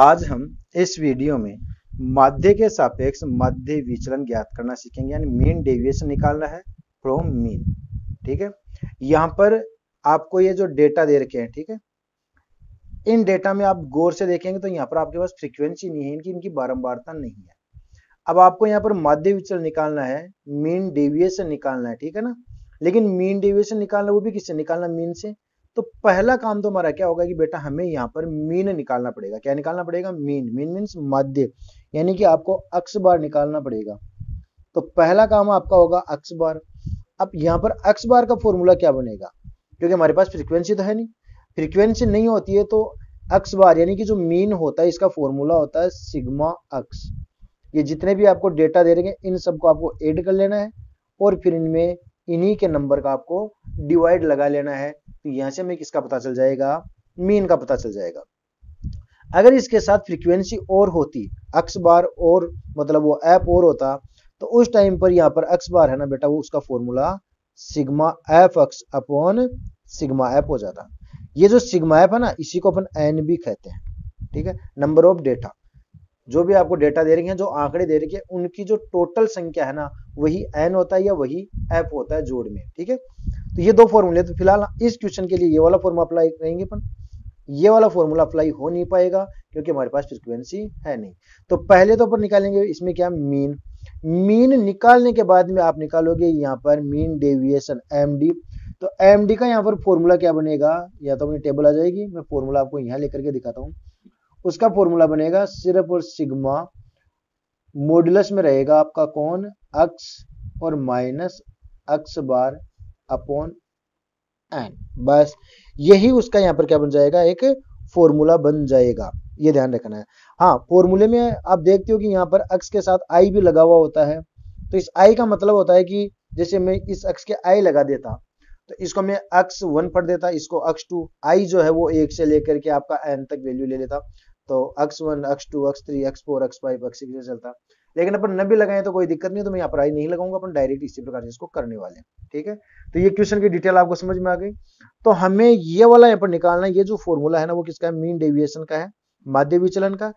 आज हम इस वीडियो में माध्य के सापेक्ष माध्य विचलन ज्ञात करना सीखेंगे यानी मीन डेविएशन निकालना है फ्रॉम मीन ठीक है यहाँ पर आपको ये जो डेटा दे रखे हैं ठीक है इन डेटा में आप गौर से देखेंगे तो यहाँ पर आपके पास फ्रीक्वेंसी नहीं है इनकी इनकी बारंबारता नहीं है अब आपको यहाँ पर माध्य विचलन निकालना है मीन डेविएशन निकालना है ठीक है ना लेकिन मीन डेविएशन निकालना वो भी किससे निकालना मीन से तो पहला काम तो हमारा क्या होगा कि बेटा हमें यहाँ पर मीन निकालना पड़ेगा क्या निकालना पड़ेगा मीन मीन मीन्स मध्य यानी कि आपको अक्ष बार निकालना पड़ेगा तो पहला काम आपका होगा अक्ष बार अब यहाँ पर अक्ष बार का फॉर्मूला क्या बनेगा क्योंकि हमारे पास फ्रिक्वेंसी तो है नहीं फ्रिक्वेंसी नहीं होती है तो अक्ष बार यानी कि जो मीन होता है इसका फॉर्मूला होता है सिग्मा अक्ष ये जितने भी आपको डेटा दे रहे हैं इन सबको आपको एड कर लेना है और फिर इनमें इन्हीं के नंबर का आपको डिवाइड लगा लेना है तो यहां से हमें किसका पता चल जाएगा मीन का पता चल जाएगा अगर इसके साथ फ्रीक्वेंसी और होती अक्स बार और मतलब वो ऐप और होता तो उस टाइम पर यहां पर अक्स बार है ना बेटा वो उसका formula sigma f x upon sigma f हो जाता ये जो सिग्मा एप है ना इसी को अपन एन भी कहते हैं ठीक है नंबर ऑफ डेटा जो भी आपको डेटा दे रही है जो आंकड़े दे रही है उनकी जो टोटल संख्या है ना वही एन होता है या वही एफ होता है जोड़ में ठीक है तो ये दो फॉर्मूले तो फिलहाल इस क्वेश्चन के लिए ये वाला फॉर्मूला अप्लाई करेंगे अपन ये वाला फॉर्मूला अप्लाई हो नहीं पाएगा क्योंकि हमारे पास फ्रिक्वेंसी है नहीं तो पहले तो अपन निकालेंगे इसमें क्या मीन मीन निकालने के बाद में आप निकालोगे यहाँ पर मीन डेविएशन एम तो एम का यहाँ पर फॉर्मूला क्या बनेगा या तो अपनी टेबल आ जाएगी मैं फॉर्मूला आपको यहाँ लेकर के दिखाता हूँ उसका फॉर्मूला बनेगा सिर्फ और सिग्मा मोडुलस में रहेगा आपका कौन अक्स और minus x bar upon n बस यही उसका यहाँ पर क्या बन जाएगा एक फॉर्मूला बन जाएगा ये ध्यान रखना है हाँ फॉर्मूले में आप देखते हो कि यहां पर अक्स के साथ आई भी लगा हुआ होता है तो इस आई का मतलब होता है कि जैसे मैं इस अक्स के आई लगा देता तो इसको मैं अक्स वन पढ़ देता इसको अक्स टू आई जो है वो एक से लेकर के आपका एन तक वैल्यू ले लेता तो x one x two x three x four x five x six चलता लेकिन अपन नब्बे लगाएं तो कोई दिक्कत नहीं तो मैं यहाँ पर आई नहीं लगाऊंगा अपन डायरेक्ट इसी प्रकार से इसको करने वाले हैं ठीक है तो ये क्वेश्चन की डिटेल आपको समझ में आ गई तो हमें ये वाला यहाँ पर निकालना है ये जो फॉर्मूला है ना वो किसका है मीन डेविएशन का है माध्य विचलन का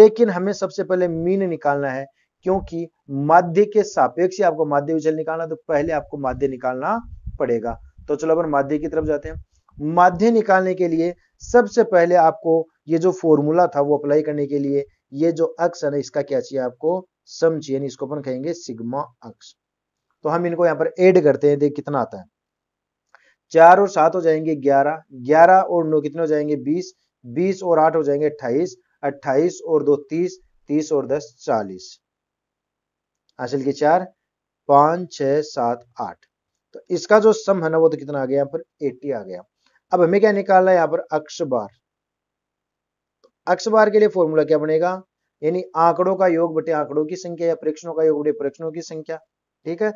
लेकिन हमें सबसे पहले मीन निकालना है क्योंकि माध्य के सापेक्ष आपको माध्य विचलन निकालना तो पहले आपको माध्य निकालना पड़ेगा तो चलो अपन माध्य की तरफ जाते हैं माध्य निकालने के लिए सबसे पहले आपको ये जो फॉर्मूला था वो अप्लाई करने के लिए ये जो अक्ष है ना इसका क्या चाहिए आपको सम चाहिए इसको अपन कहेंगे सिग्मा अक्ष तो हम इनको यहाँ पर एड करते हैं देख कितना आता है चार और सात हो जाएंगे ग्यारह ग्यारह और नौ कितने हो जाएंगे बीस बीस और आठ हो जाएंगे अट्ठाईस अट्ठाईस और दो तीस तीस और दस चालीस हासिल के चार पांच छ सात आठ तो इसका जो सम है ना वो तो कितना आ गया यहाँ पर एट्टी आ गया अब हमें क्या निकालना है यहां पर अक्ष बार अक्ष बार के लिए फॉर्मूला क्या बनेगा यानी आंकड़ों का योग बटे आंकड़ों की संख्या या परीक्षणों का योग बटे परीक्षणों की संख्या ठीक है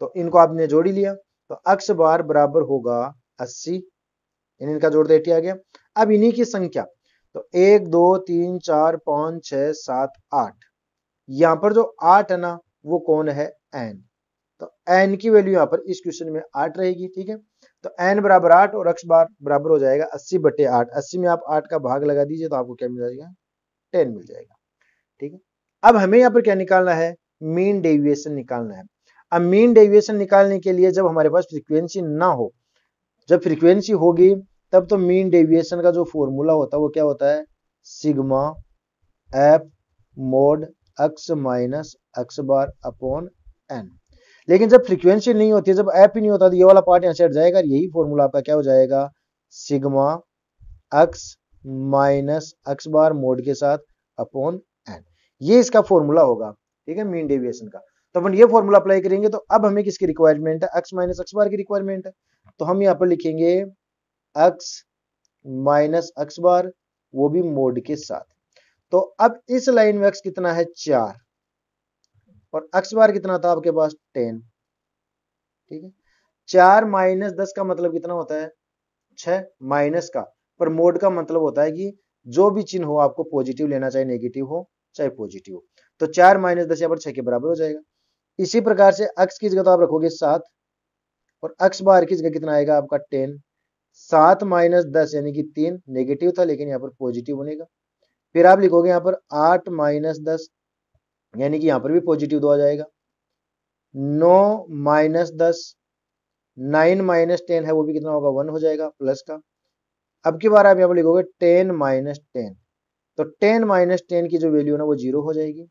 तो इनको आपने जोड़ी लिया तो अक्ष बार बराबर होगा अस्सी इनका जोड़ देटी आ गया अब इन्हीं की संख्या तो एक दो तीन चार पांच छह सात आठ यहां पर जो आठ है ना वो कौन है एन तो एन की वैल्यू यहाँ पर इस क्वेश्चन में आठ रहेगी ठीक है तो एन बराबर आठ और एक्स बार बराबर हो जाएगा अस्सी बटे आठ अस्सी में आप आठ का भाग लगा दीजिए तो आपको क्या मिल जाएगा टेन मिल जाएगा ठीक है अब हमें यहाँ पर क्या निकालना है मीन डेविएशन निकालना है अब मीन डेविएशन निकालने के लिए जब हमारे पास फ्रीक्वेंसी ना हो जब फ्रीक्वेंसी होगी तब तो मीन डेविएशन का जो फॉर्मूला होता है वो क्या होता है sigma f mod x minus x bar upon n लेकिन जब फ्रीक्वेंसी नहीं होती है जब एप ही नहीं होता तो ये वाला पार्ट यहाँ से हट जाएगा यही फॉर्मूला आपका क्या हो जाएगा sigma x minus x bar mod के साथ अपॉन एन ये इसका फॉर्मूला होगा ठीक है मीन डेविएशन का तो अपन ये फॉर्मूला अप्लाई करेंगे तो अब हमें किसकी रिक्वायरमेंट है एक्स माइनस एक्स बार की रिक्वायरमेंट है तो हम यहाँ पर लिखेंगे एक्स माइनस एक्स बार वो भी मोड के साथ तो अब इस लाइन में एक्स कितना है चार और एक्स बार कितना था आपके पास टेन ठीक है चार माइनस दस का मतलब कितना होता है छ माइनस का पर मोड का मतलब होता है कि जो भी चिन्ह हो आपको पॉजिटिव लेना चाहे नेगेटिव हो चाहे पॉजिटिव हो तो चार माइनस दस यहाँ पर छह के बराबर हो जाएगा इसी प्रकार से अक्स की जगह तो आप रखोगे सात और अक्स बार की जगह कितना आएगा आपका टेन सात माइनस दस यानी कि तीन नेगेटिव था लेकिन यहाँ पर पॉजिटिव बनेगा फिर आप लिखोगे यहाँ पर आठ माइनस दस यानी कि यहाँ पर भी पॉजिटिव दो आ जाएगा नौ माइनस दस नाइन माइनस टेन है वो भी कितना होगा वन हो जाएगा प्लस का अब की बार आप यहाँ पर लिखोगे टेन माइनस टेन तो टेन माइनस टेन की जो वैल्यू ना वो जीरो हो जाएगी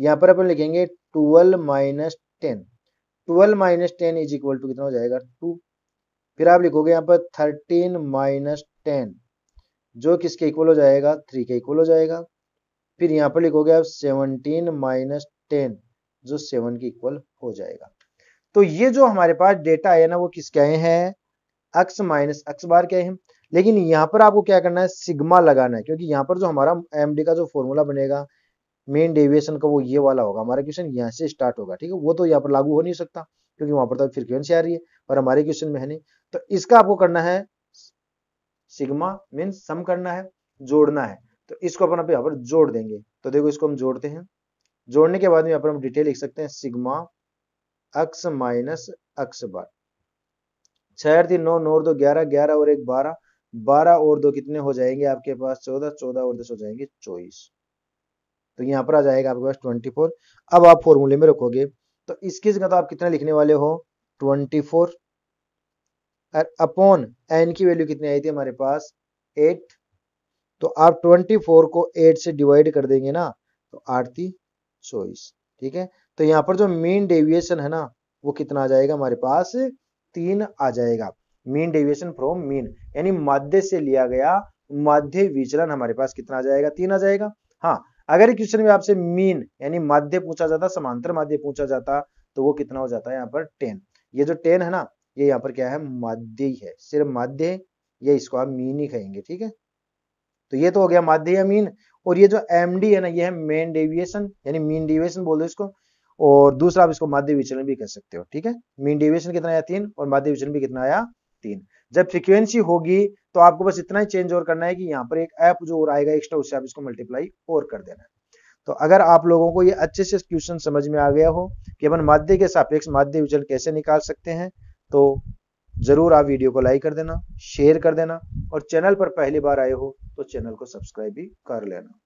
यहाँ पर अपन लिखेंगे twelve minus ten twelve minus ten is equal to कितना हो जाएगा टू फिर आप लिखोगे यहाँ पर थर्टीन माइनस टेन जो किसके इक्वल हो जाएगा थ्री के इक्वल हो जाएगा फिर यहाँ पर लिखोगे आप सेवनटीन माइनस टेन जो सेवन के इक्वल हो जाएगा तो ये जो हमारे पास डेटा है ना वो किसके आए हैं अक्स माइनस अक्स बार के हैं लेकिन यहां पर आपको क्या करना है सिग्मा लगाना है क्योंकि यहां पर जो हमारा एम का जो फॉर्मूला बनेगा मेन डेविएशन का वो ये वाला होगा हमारा क्वेश्चन यहाँ से स्टार्ट होगा ठीक है वो तो यहाँ पर लागू हो नहीं सकता क्योंकि वहां पर तो फ्रिक्वेंसी आ रही है और हमारे क्वेश्चन में है नहीं तो इसका आपको करना है सिग्मा मीन सम करना है जोड़ना है तो इसको अपन यहाँ पर जोड़ देंगे तो देखो इसको हम जोड़ते हैं जोड़ने के बाद में यहाँ पर हम डिटेल लिख सकते हैं सिग्मा अक्स माइनस अक्स बार छह तीन नौ नौ और दो ग्यारह ग्यारह और एक बारह बारह और दो कितने हो जाएंगे आपके पास चौदह चौदह और दस हो जाएंगे चौबीस तो यहाँ पर आ जाएगा आपके पास ट्वेंटी फोर अब आप फॉर्मूले में रखोगे तो इसकी जगह तो आप कितने लिखने वाले हो ट्वेंटी फोर अपॉन एन की वैल्यू कितनी आई थी हमारे पास एट तो आप 24 को 8 से डिवाइड कर देंगे ना तो आरती चौबीस ठीक है तो यहाँ पर जो मीन डेविएशन है ना वो कितना आ जाएगा हमारे पास तीन आ जाएगा मीन डेविएशन फ्रॉम मीन यानी माध्य से लिया गया माध्य विचलन हमारे पास कितना आ जाएगा तीन आ जाएगा हाँ अगर क्वेश्चन में आपसे मीन यानी माध्य पूछा जाता समांतर माध्य पूछा जाता तो वो कितना हो जाता है यहाँ पर टेन ये जो टेन है ना ये यहाँ पर क्या है माध्य ही है सिर्फ माध्य ये इसको आप मीन ही कहेंगे ठीक है तो ये तो हो गया माध्य मीन और ये जो एम है ना ये है मेन डेविएशन यानी मीन डेविएशन बोल दो इसको और दूसरा आप इसको माध्य विचलन भी कर सकते हो ठीक है मीन डेविएशन कितना आया तीन और माध्य विचलन भी कितना आया तीन जब फ्रीक्वेंसी होगी तो आपको बस इतना ही चेंज और करना है कि यहाँ पर एक ऐप जो और आएगा एक्स्ट्रा उससे आप इसको मल्टीप्लाई और कर देना है तो अगर आप लोगों को ये अच्छे से क्वेश्चन समझ में आ गया हो कि अपन माध्य के सापेक्ष माध्य विचलन कैसे निकाल सकते हैं तो ज़रूर आप वीडियो को लाइक कर देना शेयर कर देना और चैनल पर पहली बार आए हो तो चैनल को सब्सक्राइब भी कर लेना